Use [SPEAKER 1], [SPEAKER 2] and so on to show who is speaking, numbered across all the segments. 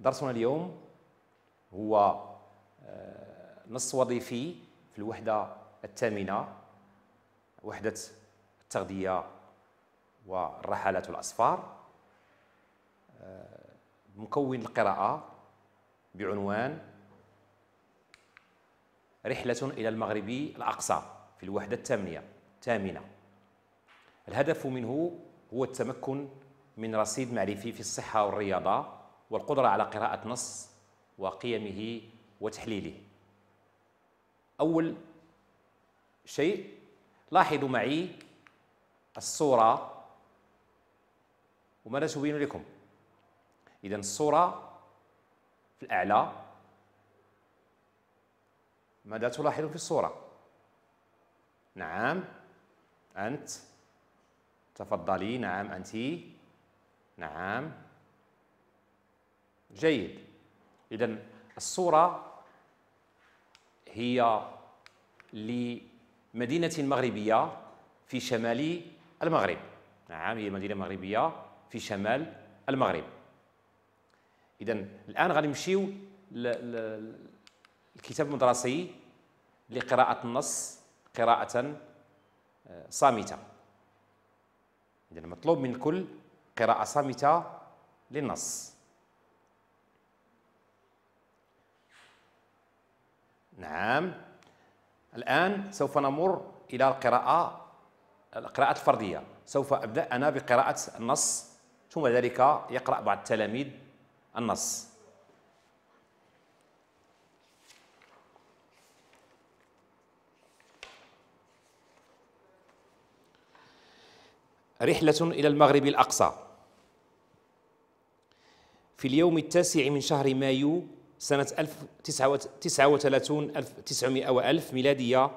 [SPEAKER 1] درسنا اليوم هو آه، نص وظيفي في الوحدة الثامنة وحدة التغذية والرحلات والأسفار آه، مكون القراءة بعنوان رحلة إلى المغرب الأقصى في الوحدة الثامنية الثامنة الهدف منه هو التمكن من رصيد معرفي في الصحة والرياضة والقدرة على قراءة نص وقيمه وتحليله أول شيء لاحظوا معي الصورة وماذا تبين لكم إذا الصورة في الأعلى ماذا تلاحظ في الصورة نعم أنت تفضلي نعم أنت نعم جيد إذا الصورة هي لمدينة مغربية في شمال المغرب نعم هي مدينة مغربية في شمال المغرب إذا الآن غنمشيو للكتاب المدرسي لقراءة النص قراءة آه، صامتة إذا مطلوب من كل قراءة صامتة للنص نعم الآن سوف نمر إلى القراءة القراءة الفردية سوف أبدأ أنا بقراءة النص ثم ذلك يقرأ بعض التلاميذ النص رحلة إلى المغرب الأقصى في اليوم التاسع من شهر مايو سنة 1939 900 ميلادية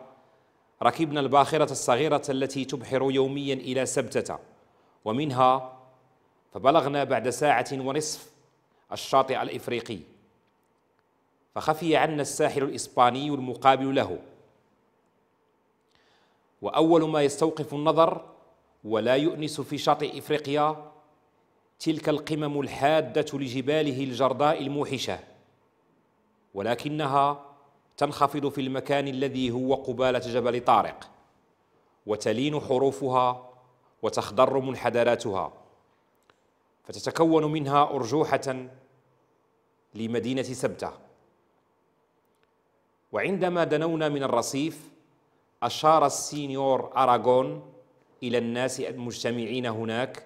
[SPEAKER 1] ركبنا الباخرة الصغيرة التي تبحر يوميا إلى سبتة ومنها فبلغنا بعد ساعة ونصف الشاطئ الإفريقي فخفي عنا الساحل الإسباني المقابل له وأول ما يستوقف النظر ولا يؤنس في شاطئ إفريقيا تلك القمم الحادة لجباله الجرداء الموحشة ولكنها تنخفض في المكان الذي هو قبالة جبل طارق وتلين حروفها وتخضر منحدراتها فتتكون منها أرجوحة لمدينة سبتة وعندما دنونا من الرصيف أشار السينيور أراغون إلى الناس المجتمعين هناك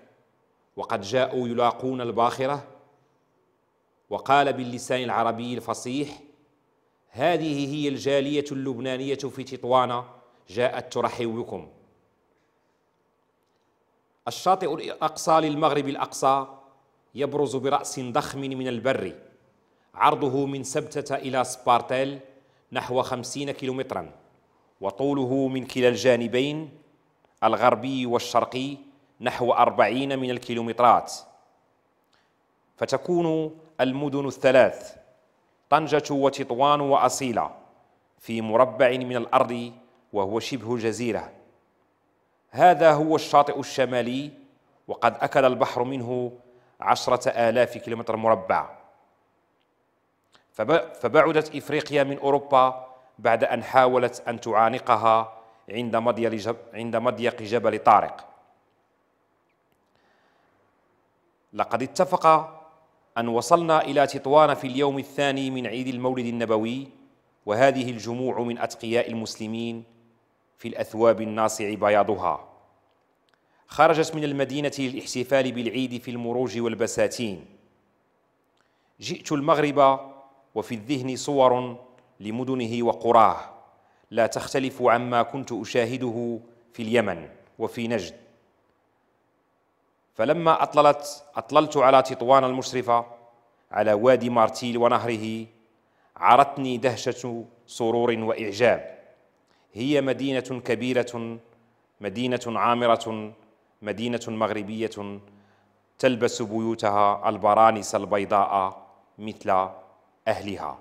[SPEAKER 1] وقد جاءوا يلاقون الباخرة وقال باللسان العربي الفصيح هذه هي الجالية اللبنانية في تطوانة جاءت ترحب بكم الشاطئ الأقصى للمغرب الأقصى يبرز برأس ضخم من البر عرضه من سبتة إلى سبارتيل نحو خمسين كيلومترا وطوله من كلا الجانبين الغربي والشرقي نحو أربعين من الكيلومترات فتكون المدن الثلاث طنجة وتطوان وأصيلة في مربع من الأرض وهو شبه جزيرة هذا هو الشاطئ الشمالي وقد أكل البحر منه عشرة آلاف كيلومتر مربع فبعدت إفريقيا من أوروبا بعد أن حاولت أن تعانقها عند عند مضيق جبل طارق لقد اتفق أن وصلنا إلى تطوان في اليوم الثاني من عيد المولد النبوي وهذه الجموع من أتقياء المسلمين في الأثواب الناصع بياضها خرجت من المدينة للاحتفال بالعيد في المروج والبساتين جئت المغرب وفي الذهن صور لمدنه وقراه لا تختلف عما كنت أشاهده في اليمن وفي نجد فلما أطللت أطللت على تطوان المشرفة على وادي مارتيل ونهره عرتني دهشة سرور وإعجاب هي مدينة كبيرة مدينة عامرة مدينة مغربية تلبس بيوتها البرانس البيضاء مثل أهلها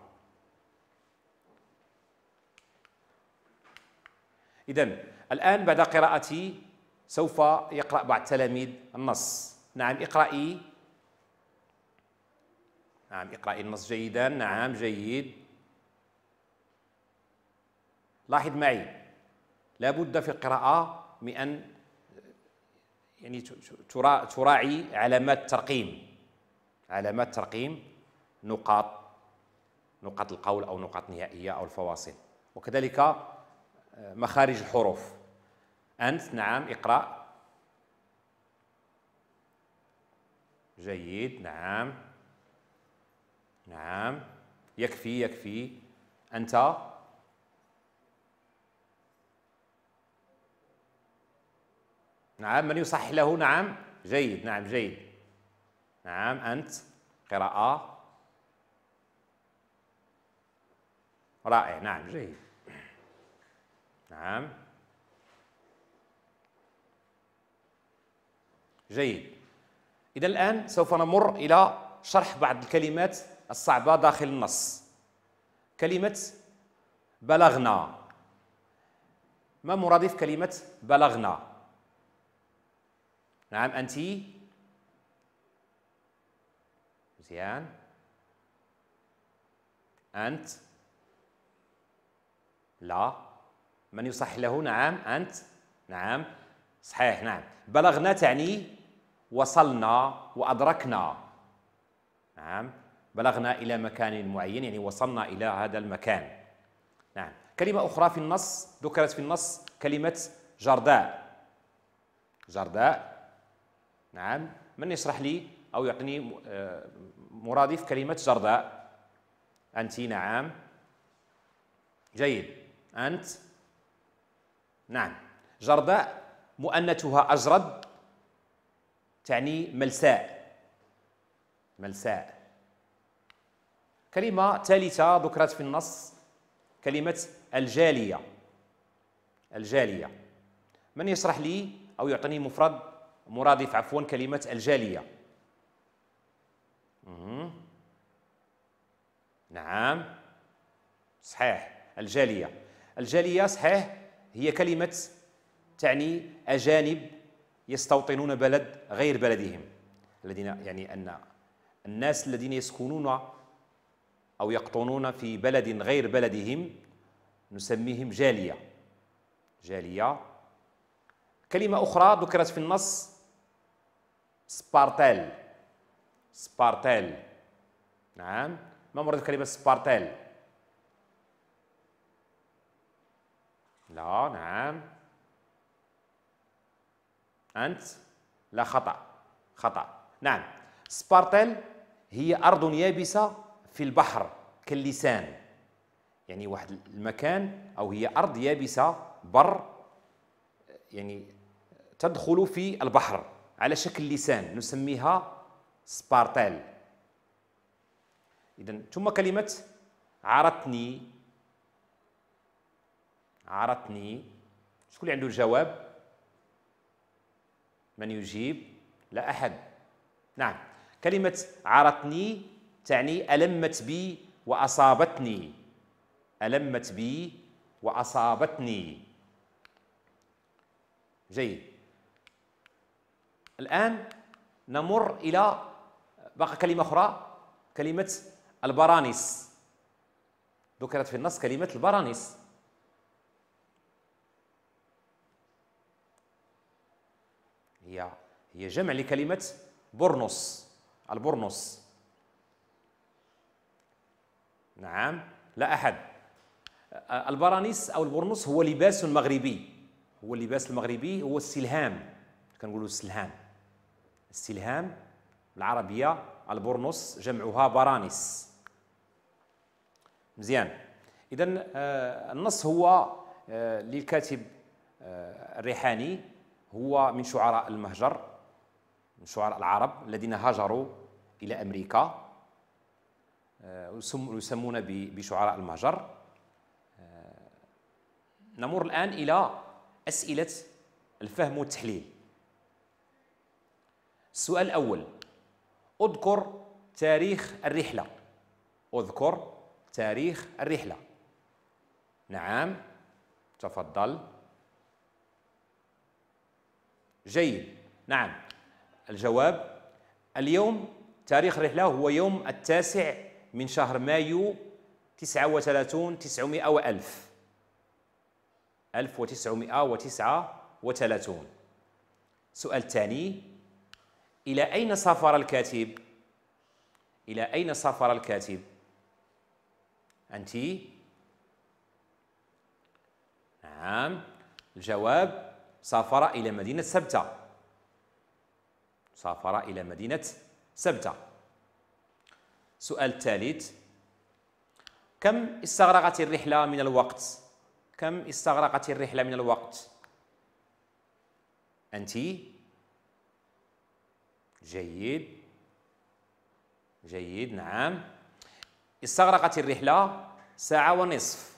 [SPEAKER 1] إذا الآن بعد قراءتي سوف يقرأ بعض التلاميذ النص نعم اقرأي نعم اقرأي النص جيدا نعم جيد لاحظ معي لابد في القراءة من أن يعني تراعي علامات الترقيم علامات ترقيم نقاط نقاط القول أو نقاط نهائية أو الفواصل وكذلك آه، مخارج الحروف أنت نعم اقرأ جيد نعم نعم يكفي يكفي أنت نعم من يصح له نعم جيد نعم جيد نعم أنت قراءة رائع نعم جيد نعم جيد إذا الآن سوف نمر إلى شرح بعض الكلمات الصعبة داخل النص كلمة بلغنا ما مرادف كلمة بلغنا نعم أنت مزيان أنت لا من يصح له نعم أنت نعم صحيح نعم بلغنا تعني وصلنا وأدركنا نعم بلغنا إلى مكان معين يعني وصلنا إلى هذا المكان نعم كلمة أخرى في النص ذكرت في النص كلمة جرداء جرداء نعم من يشرح لي أو يعطيني آه، مرادف كلمة جرداء أنت نعم جيد أنت نعم جرداء مؤنتها أجرد تعني ملساء ملساء كلمة ثالثة ذكرت في النص كلمة الجالية الجالية من يشرح لي أو يعطيني مفرد مرادف عفوا كلمة الجالية نعم صحيح الجالية الجالية صحيح هي كلمة تعني أجانب يستوطنون بلد غير بلدهم الذين يعني أن الناس الذين يسكنون أو يقطنون في بلد غير بلدهم نسميهم جالية جالية كلمة أخرى ذكرت في النص سبارتال سبارتال نعم ما مراد كلمة سبارتال لا نعم أنت لا خطأ خطأ نعم سبارتل هي أرض يابسة في البحر كاللسان يعني واحد المكان أو هي أرض يابسة بر يعني تدخل في البحر على شكل لسان نسميها سبارتال إذا ثم كلمة عرتني عرتني شكون اللي عنده الجواب من يجيب لا أحد نعم كلمة عرتني تعني ألمت بي وأصابتني ألمت بي وأصابتني جيد الآن نمر إلى بقى كلمة أخرى كلمة البرانيس ذكرت في النص كلمة البرانيس هي هي جمع لكلمة بورنوس البورنوس نعم لا أحد البرانيس أو البورنوس هو لباس مغربي هو اللباس المغربي هو السلهام كنقولوا السلهام السلهام العربية البورنوس جمعها برانيس مزيان إذا النص هو للكاتب الريحاني هو من شعراء المهجر من شعراء العرب الذين هاجروا إلى أمريكا آه، يسمون بشعراء المهجر آه، نمر الآن إلى أسئلة الفهم والتحليل السؤال الأول اذكر تاريخ الرحلة اذكر تاريخ الرحلة نعم تفضل جيد نعم الجواب اليوم تاريخ الرحلة هو يوم التاسع من شهر مايو 39 900 وألف 1939 سؤال ثاني إلى أين سافر الكاتب؟ إلى أين سافر الكاتب؟ أنت؟ نعم الجواب سافر إلى مدينة سبتة سافر إلى مدينة سبتة السؤال الثالث كم استغرقت الرحلة من الوقت؟ كم استغرقت الرحلة من الوقت؟ أنت جيد جيد نعم استغرقت الرحلة ساعة ونصف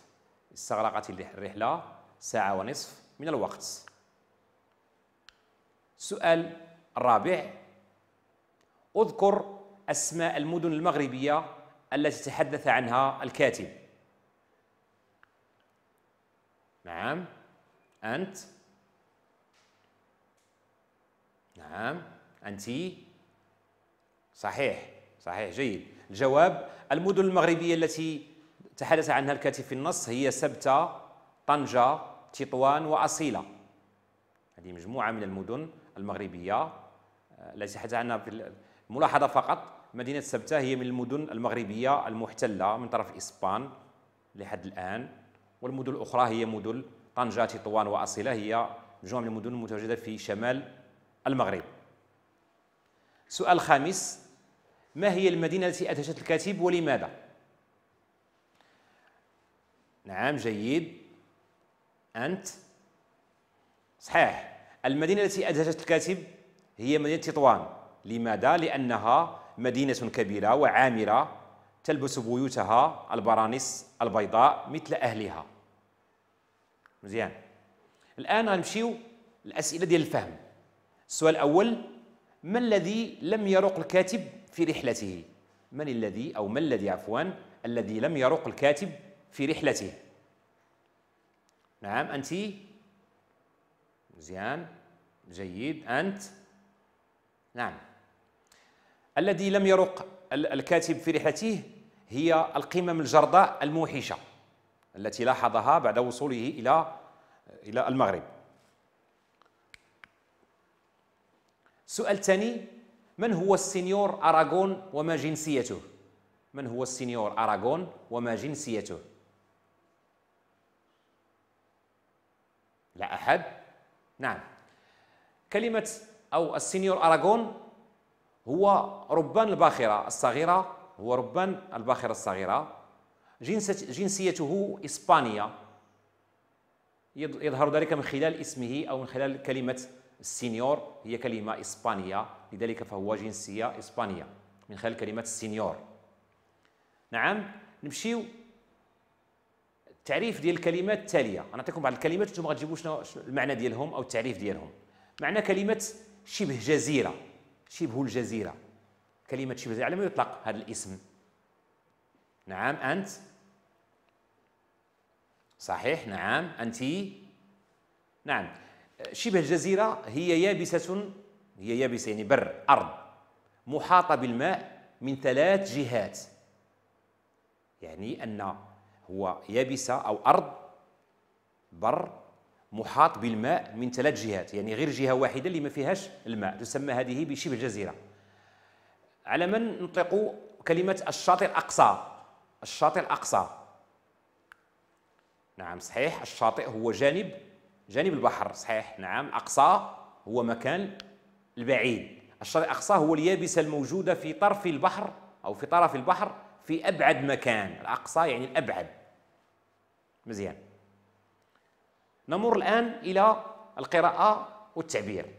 [SPEAKER 1] استغرقت الرحلة ساعة ونصف من الوقت السؤال الرابع اذكر أسماء المدن المغربية التي تحدث عنها الكاتب نعم أنت نعم أنت صحيح صحيح جيد الجواب المدن المغربية التي تحدث عنها الكاتب في النص هي سبتة طنجة تطوان وأصيلة هذه مجموعة من المدن المغربية التي آه، حتى عندنا الملاحظه فقط مدينة سبتة هي من المدن المغربية المحتلة من طرف إسبان لحد الآن والمدن الأخرى هي مدن طنجة تطوان وأصيلة هي مجموعة من المدن المتواجدة في شمال المغرب سؤال الخامس ما هي المدينة التي أدهشت الكاتب ولماذا؟ نعم جيد أنت صحيح المدينة التي أدهشت الكاتب هي مدينة تطوان لماذا؟ لأنها مدينة كبيرة وعامرة تلبس بيوتها البرانس البيضاء مثل أهلها مزيان الآن غنمشيو الأسئلة ديال الفهم السؤال الأول ما الذي لم يرق الكاتب في رحلته من الذي أو ما الذي عفوا الذي لم يرق الكاتب في رحلته نعم أنت مزيان جيد أنت نعم الذي لم يرق الكاتب في رحلته هي القمم الجرداء الموحشة التي لاحظها بعد وصوله إلى إلى المغرب السؤال الثاني من هو السنيور أراغون وما جنسيته من هو السنيور أراغون وما جنسيته لا أحد نعم كلمة أو السينيور أراغون هو ربان الباخرة الصغيرة هو ربان الباخرة الصغيرة جنسيته إسبانية يظهر ذلك من خلال اسمه أو من خلال كلمة السينيور هي كلمة إسبانية لذلك فهو جنسية إسبانية من خلال كلمة السينيور نعم نمشيو تعريف ديال الكلمات التاليه انا نعطيكم بعض الكلمات وانتم غتجيبوا شنو المعنى ديالهم او التعريف ديالهم معنى كلمه شبه جزيره شبه الجزيره كلمه شبه جزيره على ما يطلق هذا الاسم نعم انت صحيح نعم انت نعم شبه الجزيره هي يابسه هي يابسه يعني بر ارض محاطه بالماء من ثلاث جهات يعني ان هو يابسة أو أرض بر محاط بالماء من ثلاث جهات يعني غير جهة واحدة اللي ما فيهاش الماء تسمى هذه بشبه جزيرة على من نطلق كلمة الشاطئ الأقصى الشاطئ الأقصى نعم صحيح الشاطئ هو جانب جانب البحر صحيح نعم أقصى هو مكان البعيد الشاطئ الأقصى هو اليابسة الموجودة في طرف البحر أو في طرف البحر في أبعد مكان الأقصى يعني الأبعد مزيان نمر الآن إلى القراءة والتعبير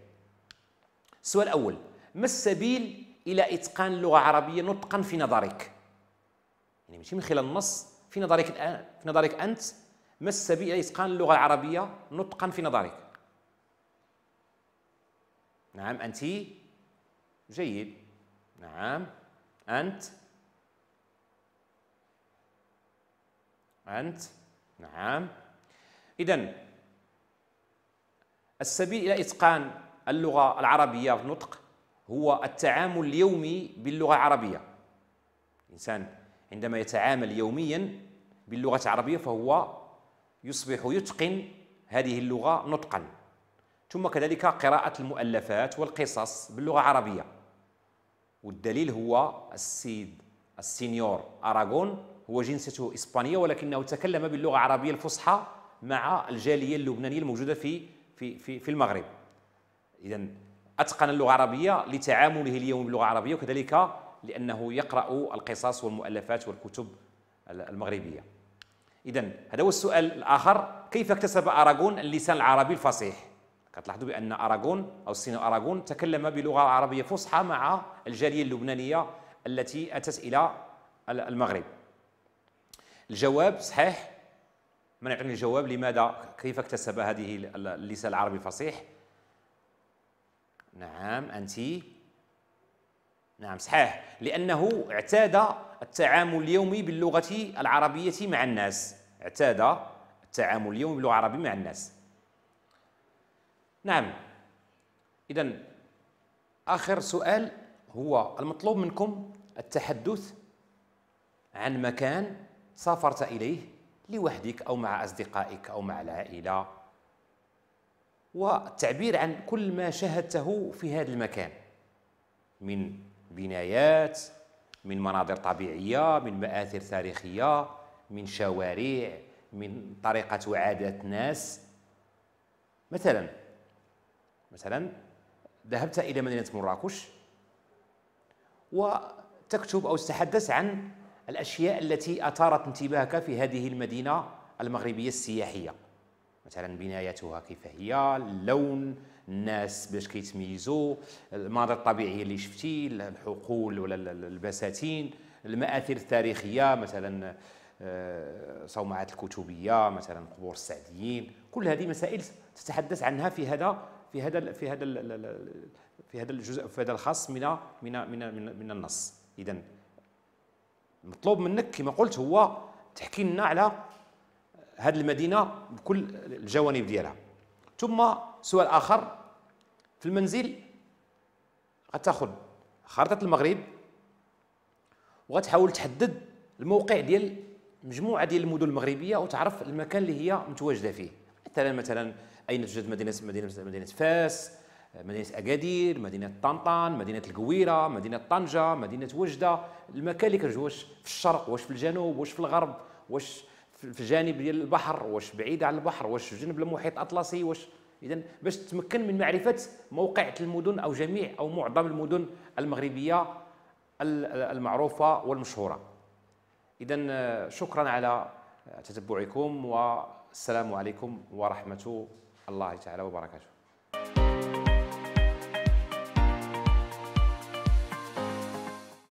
[SPEAKER 1] السؤال الأول ما السبيل إلى إتقان اللغة العربية نطقا في نظرك يعني ماشي من خلال النص في نظرك الآن في نظرك أنت ما السبيل إلى إتقان اللغة العربية نطقا في نظرك نعم أنت جيد نعم أنت أنت نعم إذا السبيل إلى إتقان اللغة العربية في النطق هو التعامل اليومي باللغة العربية الإنسان عندما يتعامل يوميا باللغة العربية فهو يصبح يتقن هذه اللغة نطقا ثم كذلك قراءة المؤلفات والقصص باللغة العربية والدليل هو السيد السينيور أراغون هو جنسيته إسبانية ولكنه تكلم باللغة العربية الفصحى مع الجالية اللبنانية الموجودة في في في, في المغرب إذا أتقن اللغة العربية لتعامله اليوم باللغة العربية وكذلك لأنه يقرأ القصص والمؤلفات والكتب المغربية إذا هذا هو السؤال الآخر كيف اكتسب أراغون اللسان العربي الفصيح؟ كتلاحظوا بأن أراغون أو الصيني أراغون تكلم بلغة عربية فصحى مع الجالية اللبنانية التي أتت إلى المغرب الجواب صحيح من يعطيني الجواب لماذا كيف اكتسب هذه اللسان العربي الفصيح نعم انت نعم صحيح لانه اعتاد التعامل اليومي باللغه العربيه مع الناس اعتاد التعامل اليومي باللغه العربيه مع الناس نعم اذا اخر سؤال هو المطلوب منكم التحدث عن مكان سافرت إليه لوحدك أو مع أصدقائك أو مع العائلة والتعبير عن كل ما شاهدته في هذا المكان من بنايات من مناظر طبيعية من مآثر تاريخية من شوارع من طريقة وعادات ناس مثلا مثلا ذهبت إلى مدينة مراكش وتكتب أو تتحدث عن الأشياء التي أثارت انتباهك في هذه المدينة المغربية السياحية مثلا بناياتها كيف هي اللون الناس باش كيتميزوا المناظر الطبيعيه اللي شفتي الحقول ولا البساتين المآثر التاريخيه مثلا آه، صومعات الكتبيه مثلا قبور السعديين كل هذه مسائل تتحدث عنها في هذا في هذا في هذا في هذا الجزء في هذا الخاص من من من, من النص اذا المطلوب منك كما قلت هو تحكي لنا على هذه المدينه بكل الجوانب ديالها ثم سؤال اخر في المنزل غتاخذ خارطه المغرب وغتحاول تحدد الموقع ديال مجموعه ديال المدن المغربيه وتعرف المكان اللي هي متواجده فيه مثلا مثلا اين توجد مدينه مدينه مدينه فاس مدينة أكادير مدينة طنطان مدينة القويرة مدينة طنجة مدينة وجدة المكان اللي كنجي واش في الشرق واش في الجنوب واش في الغرب واش في الجانب ديال البحر واش بعيد على البحر واش في جنب المحيط الأطلسي واش إذا باش تمكن من معرفة موقع المدن أو جميع أو معظم المدن المغربية المعروفة والمشهورة إذا آه، شكرا على آه، تتبعكم والسلام عليكم ورحمة الله تعالى وبركاته